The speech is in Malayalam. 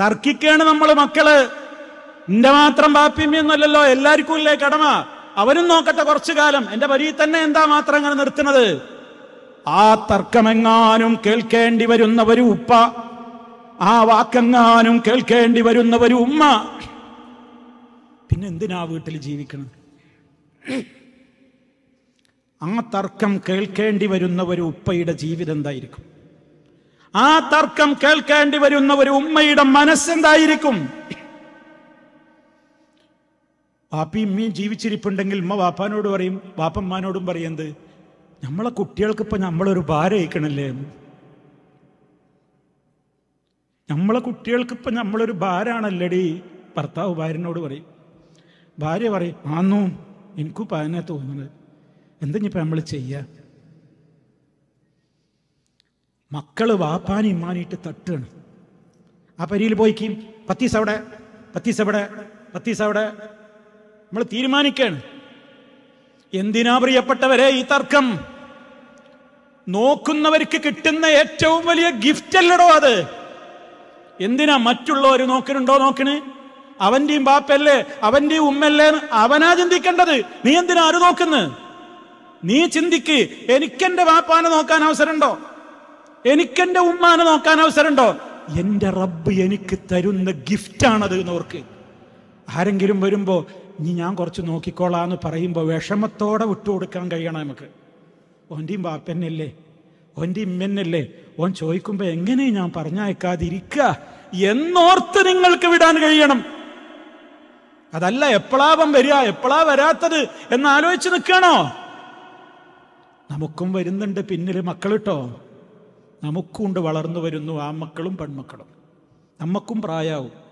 തർക്കിക്കാണ് നമ്മൾ മക്കള് എന്റെ മാത്രം ബാപ്പിമ്യൊന്നുമല്ലല്ലോ എല്ലാവർക്കും ഇല്ലേ കടമ അവനും നോക്കട്ടെ കുറച്ചു കാലം എന്റെ വരി തന്നെ എന്താ മാത്രം അങ്ങനെ നിർത്തുന്നത് ആ തർക്കമെങ്ങാനും കേൾക്കേണ്ടി വരുന്നവരും ഉപ്പ ആ വാക്കെങ്ങാനും കേൾക്കേണ്ടി വരുന്നവരും ഉമ്മ പിന്നെ എന്തിനാ വീട്ടിൽ ജീവിക്കണം ആ തർക്കം കേൾക്കേണ്ടി വരുന്നവരും ഉപ്പയുടെ ജീവിതം എന്തായിരിക്കും ആ തർക്കം കേൾക്കേണ്ടി വരുന്ന ഒരു ഉമ്മയുടെ മനസ്സെന്തായിരിക്കും വാപ്പി ഇമ്മയും ജീവിച്ചിരിപ്പുണ്ടെങ്കിൽ ഉമ്മ വാപ്പാനോട് പറയും വാപ്പമ്മാനോടും പറയുന്നത് നമ്മളെ കുട്ടികൾക്ക് ഇപ്പൊ നമ്മളൊരു ഭാരം അയക്കണല്ലേ നമ്മളെ കുട്ടികൾക്ക് ഇപ്പൊ നമ്മളൊരു ഭാരാണല്ലടി ഭർത്താവ് ഭാര്യനോട് പറയും ഭാര്യ പറയും ആന്നു എനിക്കും പതിനെ തോന്നുന്നത് എന്താ ഇപ്പൊ നമ്മൾ ചെയ്യുക മക്കള് വാപ്പാനി ഇമ്മാനിട്ട് തട്ടാണ് ആ പരിയിൽ പോയിക്കും പത്തീസ് അവിടെ പത്തീസ് അവിടെ പത്തീസ് അവിടെ നമ്മൾ തീരുമാനിക്കാണ് എന്തിനാ പ്രിയപ്പെട്ടവരെ ഈ തർക്കം നോക്കുന്നവർക്ക് കിട്ടുന്ന ഏറ്റവും വലിയ ഗിഫ്റ്റ് അല്ലടോ അത് എന്തിനാ മറ്റുള്ളവർ നോക്കണുണ്ടോ നോക്കണ് അവന്റെയും ബാപ്പല്ലേ അവന്റെയും ഉമ്മല്ലേ അവനാ ചിന്തിക്കേണ്ടത് നീ എന്തിനാ അത് നോക്കുന്നത് നീ ചിന്തിക്ക് എനിക്കെന്റെ വാപ്പാനെ നോക്കാൻ അവസരമുണ്ടോ എനിക്കെന്റെ ഉമ്മാനെ നോക്കാൻ അവസരമുണ്ടോ എന്റെ റബ്ബ് എനിക്ക് തരുന്ന ഗിഫ്റ്റാണത് എന്നോർക്ക് ആരെങ്കിലും വരുമ്പോൾ ഇനി ഞാൻ കുറച്ച് നോക്കിക്കോളാന്ന് പറയുമ്പോ വിഷമത്തോടെ വിട്ടുകൊടുക്കാൻ കഴിയണം നമുക്ക് ഓൻ്റെയും ബാപ്പന്നല്ലേ ഓൻ്റെ ഇമ്മന്നല്ലേ ഓൻ ചോദിക്കുമ്പോൾ എങ്ങനെ ഞാൻ പറഞ്ഞയക്കാതിരിക്കുക എന്നോർത്ത് നിങ്ങൾക്ക് വിടാൻ കഴിയണം അതല്ല എപ്പോഴാവം വരിക എപ്പോഴാ വരാത്തത് എന്ന് ആലോചിച്ച് നിൽക്കണോ നമുക്കും വരുന്നുണ്ട് പിന്നില് മക്കളിട്ടോ നമുക്കുണ്ട് വളർന്നു വരുന്നു മക്കളും പെൺമക്കളും നമുക്കും പ്രായമാവും